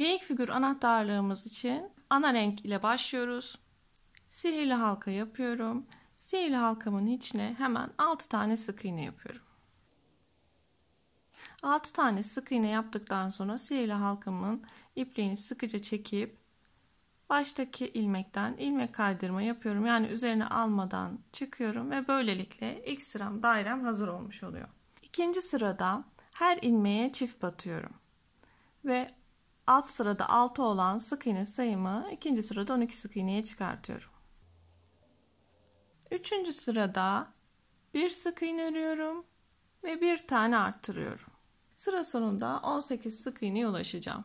Geyik figür anahtarlığımız için ana renk ile başlıyoruz. Sihirli halka yapıyorum. Sihirli halkamın içine hemen 6 tane sık iğne yapıyorum. 6 tane sık iğne yaptıktan sonra sihirli halkamın ipliğini sıkıca çekip baştaki ilmekten ilmek kaydırma yapıyorum. Yani üzerine almadan çıkıyorum ve böylelikle ilk sıram dairem hazır olmuş oluyor. İkinci sırada her ilmeğe çift batıyorum ve alt sırada 6 olan sık iğne sayımı ikinci sırada 12 sık iğneye çıkartıyorum. Üçüncü sırada bir sık iğne örüyorum ve bir tane arttırıyorum. Sıra sonunda 18 sık iğneye ulaşacağım.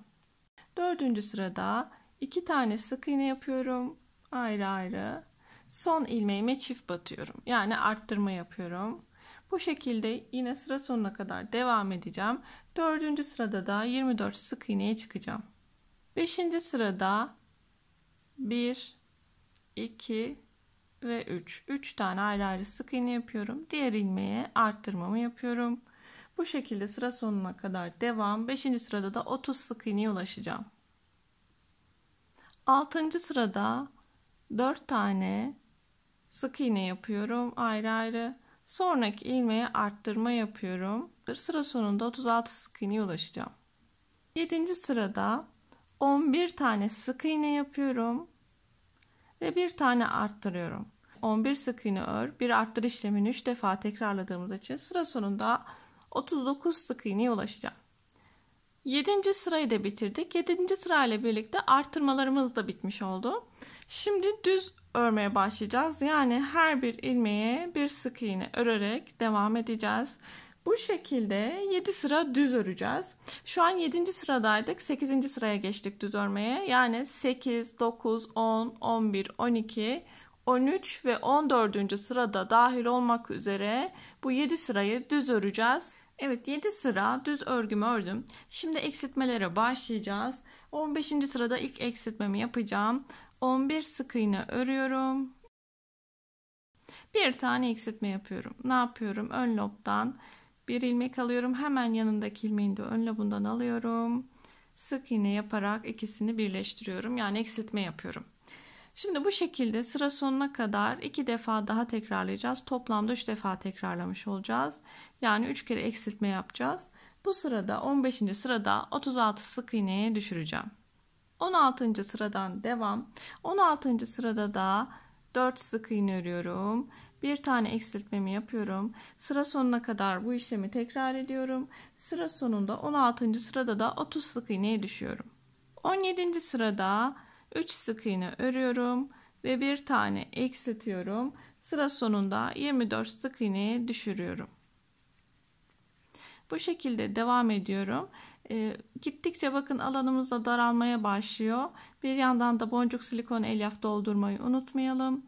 Dördüncü sırada iki tane sık iğne yapıyorum ayrı ayrı. Son ilmeğime çift batıyorum. Yani arttırma yapıyorum. Bu şekilde yine sıra sonuna kadar devam edeceğim. Dördüncü sırada da 24 sık iğneye çıkacağım. Beşinci sırada 1, 2 ve 3. 3 tane ayrı ayrı sık iğne yapıyorum. Diğer ilmeğe arttırmamı yapıyorum. Bu şekilde sıra sonuna kadar devam. Beşinci sırada da 30 sık iğneye ulaşacağım. Altıncı sırada 4 tane sık iğne yapıyorum ayrı ayrı. Sonraki ilmeğe arttırma yapıyorum. Sıra sonunda 36 sık iğneye ulaşacağım. 7. sırada 11 tane sık iğne yapıyorum ve bir tane arttırıyorum. 11 sık iğne ör, bir arttır işlemini 3 defa tekrarladığımız için sıra sonunda 39 sık iğneye ulaşacağım. 7. sırayı da bitirdik. 7. sırayla birlikte arttırmalarımız da bitmiş oldu. Şimdi düz örmeye başlayacağız. Yani her bir ilmeğe bir sık iğne örerek devam edeceğiz. Bu şekilde 7 sıra düz öreceğiz. Şu an 7. sıradaydık. 8. sıraya geçtik düz örmeye. Yani 8, 9, 10, 11, 12, 13 ve 14. sırada dahil olmak üzere bu 7 sırayı düz öreceğiz. Evet 7 sıra düz örgümü ördüm. Şimdi eksiltmelere başlayacağız. 15. sırada ilk eksiltmemi yapacağım. 11 sık iğne örüyorum. Bir tane eksiltme yapıyorum. Ne yapıyorum? Ön lobdan bir ilmek alıyorum. Hemen yanındaki ilmeğini de ön lobundan alıyorum. Sık iğne yaparak ikisini birleştiriyorum. Yani eksiltme yapıyorum. Şimdi bu şekilde sıra sonuna kadar iki defa daha tekrarlayacağız. Toplamda üç defa tekrarlamış olacağız. Yani üç kere eksiltme yapacağız. Bu sırada 15. sırada 36 sık iğneye düşüreceğim. 16. sıradan devam. 16. sırada da 4 sık iğne örüyorum. Bir tane eksiltmemi yapıyorum. Sıra sonuna kadar bu işlemi tekrar ediyorum. Sıra sonunda 16. sırada da 30 sık iğneye düşüyorum. 17. sırada 3 sık iğne örüyorum ve bir tane eksiltiyorum. Sıra sonunda 24 sık iğneye düşürüyorum. Bu şekilde devam ediyorum. E, gittikçe bakın alanımız da daralmaya başlıyor. Bir yandan da boncuk silikon elyaf doldurmayı unutmayalım.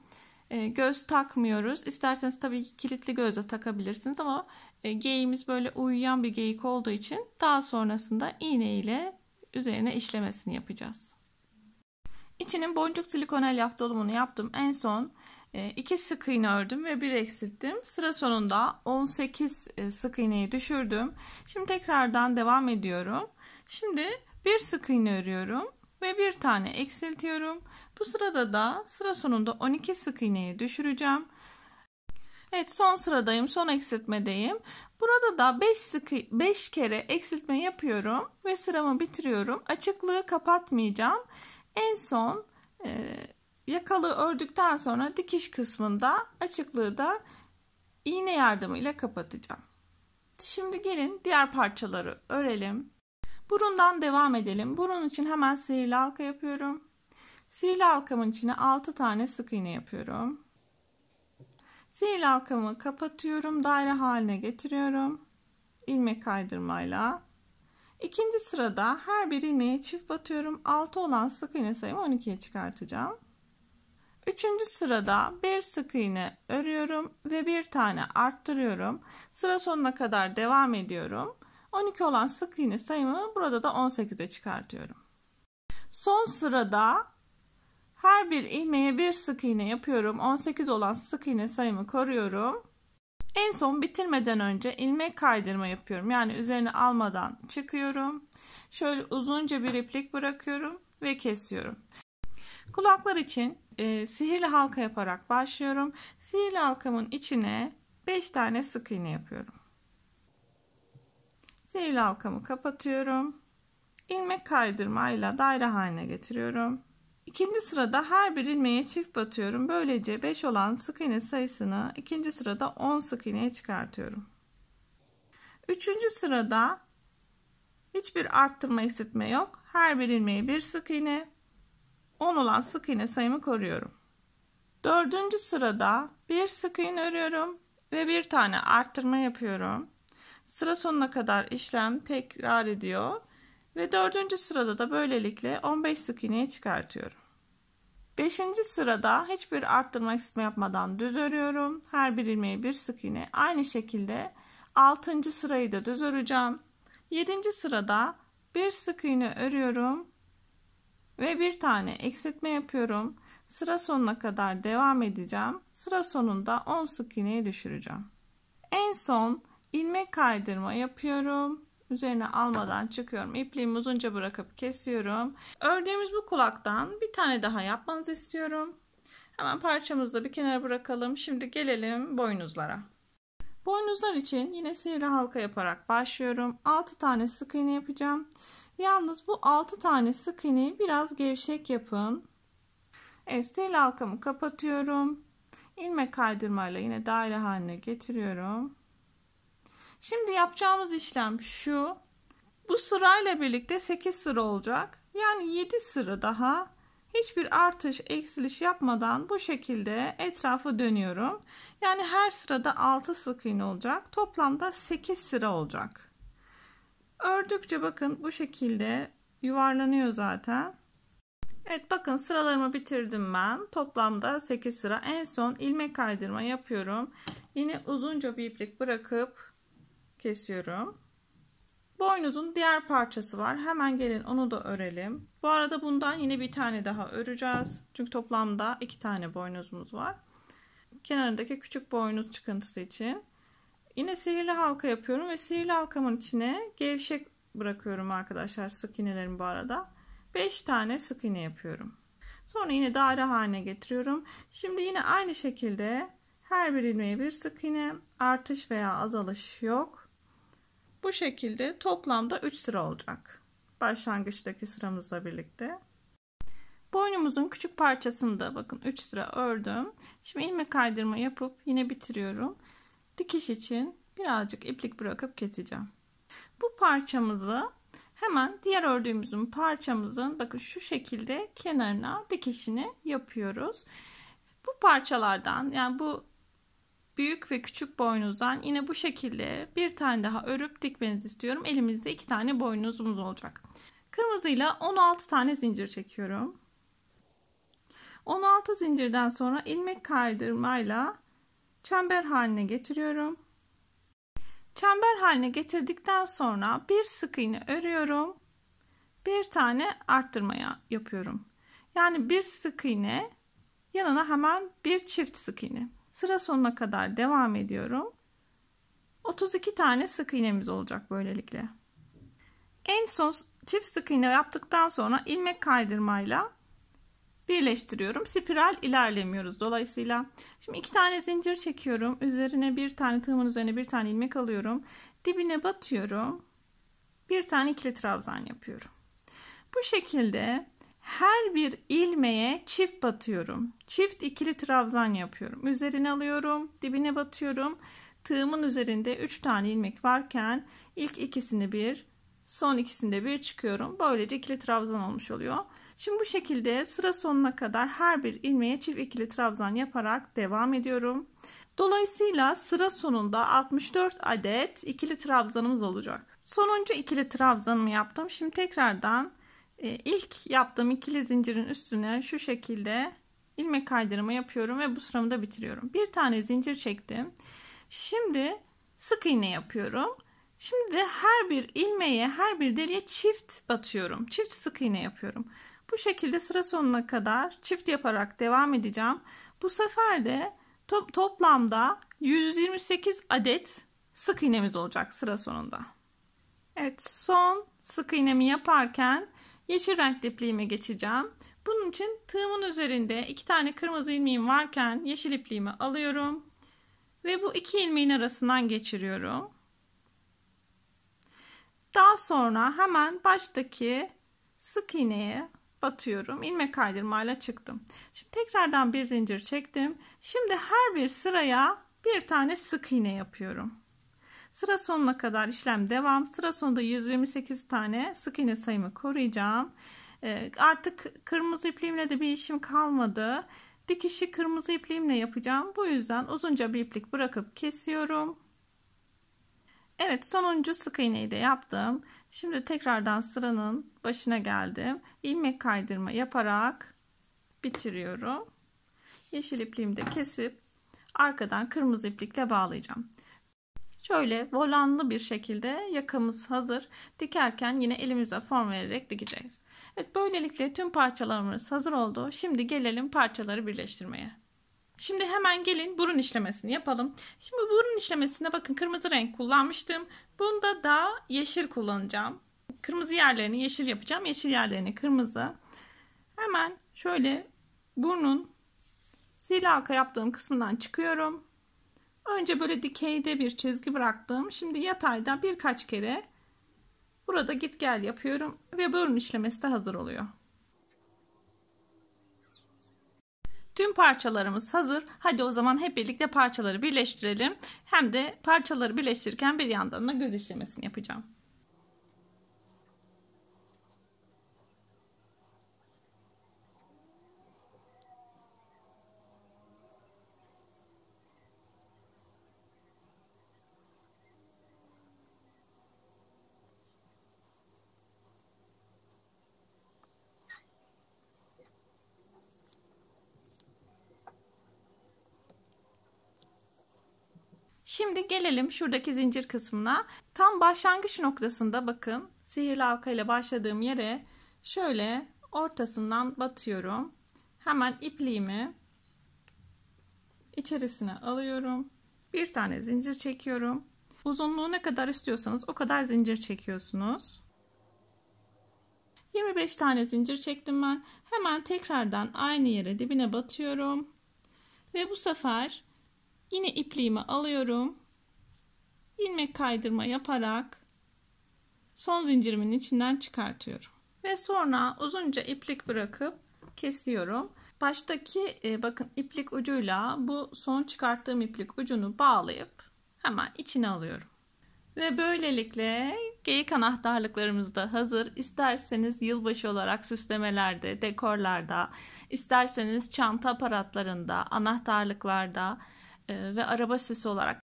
E, göz takmıyoruz. İsterseniz tabii kilitli gözle takabilirsiniz ama e, geyiğimiz böyle uyuyan bir geyik olduğu için daha sonrasında iğne ile üzerine işlemesini yapacağız. İçinin boncuk silikon elyaf dolumunu yaptım. En son 2 e, sık iğne ördüm ve 1 eksilttim. Sıra sonunda 18 e, sık iğneyi düşürdüm. Şimdi tekrardan devam ediyorum. Şimdi 1 sık iğne örüyorum ve bir tane eksiltiyorum. Bu sırada da sıra sonunda 12 sık iğneyi düşüreceğim. Evet son sıradayım. Son eksiltmedeyim. Burada da 5 sık 5 kere eksiltme yapıyorum ve sıramı bitiriyorum. Açıklığı kapatmayacağım. En son e, Yakalı ördükten sonra dikiş kısmında açıklığı da iğne yardımıyla kapatacağım. Şimdi gelin diğer parçaları örelim. Burundan devam edelim. Burun için hemen sihirli halka yapıyorum. Sihirli halkamın içine 6 tane sık iğne yapıyorum. Sihirli halkamı kapatıyorum. Daire haline getiriyorum. İlmek kaydırmayla. İkinci sırada her bir ilmeğe çift batıyorum. 6 olan sık iğne sayımı 12'ye çıkartacağım. Üçüncü sırada bir sık iğne örüyorum ve bir tane arttırıyorum. Sıra sonuna kadar devam ediyorum. 12 olan sık iğne sayımı burada da 18'e çıkartıyorum. Son sırada her bir ilmeğe bir sık iğne yapıyorum. 18 olan sık iğne sayımı koruyorum. En son bitirmeden önce ilmek kaydırma yapıyorum. Yani üzerine almadan çıkıyorum. Şöyle uzunca bir iplik bırakıyorum ve kesiyorum. Kulaklar için e, sihirli halka yaparak başlıyorum. Sihirli halkamın içine 5 tane sık iğne yapıyorum. Sihirli halkamı kapatıyorum. İlmek kaydırmayla daire haline getiriyorum. İkinci sırada her bir ilmeğe çift batıyorum. Böylece 5 olan sık iğne sayısını ikinci sırada 10 sık iğneye çıkartıyorum. Üçüncü sırada hiçbir arttırma eksiltme yok. Her bir ilmeği bir sık iğne, 10 olan sık iğne sayımı koruyorum. Dördüncü sırada bir sık iğne örüyorum ve bir tane arttırma yapıyorum. Sıra sonuna kadar işlem tekrar ediyor ve dördüncü sırada da böylelikle 15 sık iğneye çıkartıyorum. Beşinci sırada hiçbir arttırma eksiltme yapmadan düz örüyorum. Her bir ilmeği bir sık iğne. Aynı şekilde altıncı sırayı da düz öreceğim. Yedinci sırada bir sık iğne örüyorum ve bir tane eksiltme yapıyorum. Sıra sonuna kadar devam edeceğim. Sıra sonunda 10 sık iğneye düşüreceğim. En son ilmek kaydırma yapıyorum. Üzerine almadan çıkıyorum. İpliğimi uzunca bırakıp kesiyorum. Ördüğümüz bu kulaktan bir tane daha yapmanızı istiyorum. Hemen parçamızı da bir kenara bırakalım. Şimdi gelelim boynuzlara. Boynuzlar için yine sivri halka yaparak başlıyorum. 6 tane sık iğne yapacağım. Yalnız bu 6 tane sık iğneyi biraz gevşek yapın. Evet stel halkamı kapatıyorum. Ilmek kaydırmayla yine daire haline getiriyorum. Şimdi yapacağımız işlem şu. Bu sırayla birlikte 8 sıra olacak. Yani 7 sıra daha hiçbir artış eksiliş yapmadan bu şekilde etrafı dönüyorum. Yani her sırada 6 sık iğne olacak. Toplamda 8 sıra olacak. Ördükçe bakın bu şekilde yuvarlanıyor zaten. Evet bakın sıralarımı bitirdim ben. Toplamda 8 sıra. En son ilmek kaydırma yapıyorum. Yine uzunca bir iplik bırakıp kesiyorum. Boynuzun diğer parçası var. Hemen gelin onu da örelim. Bu arada bundan yine bir tane daha öreceğiz. Çünkü toplamda iki tane boynuzumuz var. Kenarındaki küçük boynuz çıkıntısı için. Yine sihirli halka yapıyorum ve sihirli halkamın içine gevşek bırakıyorum arkadaşlar sık iğnelerim bu arada. 5 tane sık iğne yapıyorum. Sonra yine daire haline getiriyorum. Şimdi yine aynı şekilde her bir ilmeğe bir sık iğne artış veya azalış yok. Bu şekilde toplamda 3 sıra olacak. Başlangıçtaki sıramızla birlikte. Boynumuzun küçük parçasını da bakın 3 sıra ördüm. Şimdi ilmek kaydırma yapıp yine bitiriyorum dikiş için birazcık iplik bırakıp keseceğim. Bu parçamızı hemen diğer ördüğümüzün parçamızın bakın şu şekilde kenarına dikişini yapıyoruz. Bu parçalardan yani bu büyük ve küçük boynuzdan yine bu şekilde bir tane daha örüp dikmenizi istiyorum. Elimizde iki tane boynuzumuz olacak. Kırmızıyla 16 tane zincir çekiyorum. 16 zincirden sonra ilmek kaydırmayla çember haline getiriyorum. Çember haline getirdikten sonra bir sık iğne örüyorum. Bir tane arttırmaya yapıyorum. Yani bir sık iğne yanına hemen bir çift sık iğne. Sıra sonuna kadar devam ediyorum. 32 tane sık iğnemiz olacak böylelikle. En son çift sık iğne yaptıktan sonra ilmek kaydırmayla birleştiriyorum. Spiral ilerlemiyoruz dolayısıyla. Şimdi iki tane zincir çekiyorum. Üzerine bir tane tığımın üzerine bir tane ilmek alıyorum. Dibine batıyorum. Bir tane ikili trabzan yapıyorum. Bu şekilde her bir ilmeğe çift batıyorum. Çift ikili trabzan yapıyorum. Üzerine alıyorum, dibine batıyorum. Tığımın üzerinde 3 tane ilmek varken ilk ikisini bir, son ikisini de bir çıkıyorum. Böylece ikili trabzan olmuş oluyor. Şimdi bu şekilde sıra sonuna kadar her bir ilmeğe çift ikili trabzan yaparak devam ediyorum. Dolayısıyla sıra sonunda 64 adet ikili trabzanımız olacak. Sonuncu ikili trabzanımı yaptım. Şimdi tekrardan e, ilk yaptığım ikili zincirin üstüne şu şekilde ilmek kaydırımı yapıyorum ve bu sıramı da bitiriyorum. Bir tane zincir çektim. Şimdi sık iğne yapıyorum. Şimdi de her bir ilmeğe, her bir deliğe çift batıyorum. Çift sık iğne yapıyorum. Bu şekilde sıra sonuna kadar çift yaparak devam edeceğim. Bu sefer de to toplamda 128 adet sık iğnemiz olacak sıra sonunda. Evet son sık iğnemi yaparken yeşil renkli ipliğime geçeceğim. Bunun için tığımın üzerinde iki tane kırmızı ilmeğim varken yeşil ipliğimi alıyorum. Ve bu iki ilmeğin arasından geçiriyorum. Daha sonra hemen baştaki sık iğneye batıyorum. ilmek kaydırmayla çıktım. Şimdi tekrardan bir zincir çektim. Şimdi her bir sıraya bir tane sık iğne yapıyorum. Sıra sonuna kadar işlem devam. Sıra sonunda 128 tane sık iğne sayımı koruyacağım. Ee, artık kırmızı ipliğimle de bir işim kalmadı. Dikişi kırmızı ipliğimle yapacağım. Bu yüzden uzunca bir iplik bırakıp kesiyorum. Evet sonuncu sık iğneyi de yaptım. Şimdi tekrardan sıranın başına geldim. Ilmek kaydırma yaparak bitiriyorum. Yeşil ipliğimi de kesip arkadan kırmızı iplikle bağlayacağım. Şöyle volanlı bir şekilde yakamız hazır. Dikerken yine elimize form vererek dikeceğiz. Evet böylelikle tüm parçalarımız hazır oldu. Şimdi gelelim parçaları birleştirmeye. Şimdi hemen gelin burun işlemesini yapalım. Şimdi burun işlemesine bakın kırmızı renk kullanmıştım. Bunda da yeşil kullanacağım. Kırmızı yerlerini yeşil yapacağım. Yeşil yerlerini kırmızı. Hemen şöyle burnun zilaka yaptığım kısmından çıkıyorum. Önce böyle dikeyde bir çizgi bıraktım. Şimdi yatayda birkaç kere burada git gel yapıyorum ve burun işlemesi de hazır oluyor. Tüm parçalarımız hazır. Hadi o zaman hep birlikte parçaları birleştirelim. Hem de parçaları birleştirirken bir yandan da göz işlemesini yapacağım. Şimdi gelelim şuradaki zincir kısmına. Tam başlangıç noktasında bakın sihirli halka ile başladığım yere şöyle ortasından batıyorum. Hemen ipliğimi içerisine alıyorum. Bir tane zincir çekiyorum. Uzunluğu ne kadar istiyorsanız o kadar zincir çekiyorsunuz. 25 tane zincir çektim ben. Hemen tekrardan aynı yere dibine batıyorum. Ve bu sefer Yine ipliğimi alıyorum. ilmek kaydırma yaparak son zincirimin içinden çıkartıyorum. Ve sonra uzunca iplik bırakıp kesiyorum. Baştaki e, bakın iplik ucuyla bu son çıkarttığım iplik ucunu bağlayıp hemen içine alıyorum. Ve böylelikle geyik anahtarlıklarımız da hazır. İsterseniz yılbaşı olarak süslemelerde, dekorlarda, isterseniz çanta aparatlarında, anahtarlıklarda e, ve araba süsü olarak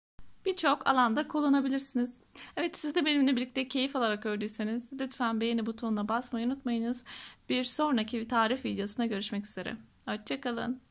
birçok alanda kullanabilirsiniz. Evet siz de benimle birlikte keyif alarak ördüyseniz lütfen beğeni butonuna basmayı unutmayınız. Bir sonraki tarif videosuna görüşmek üzere. Hoşçakalın.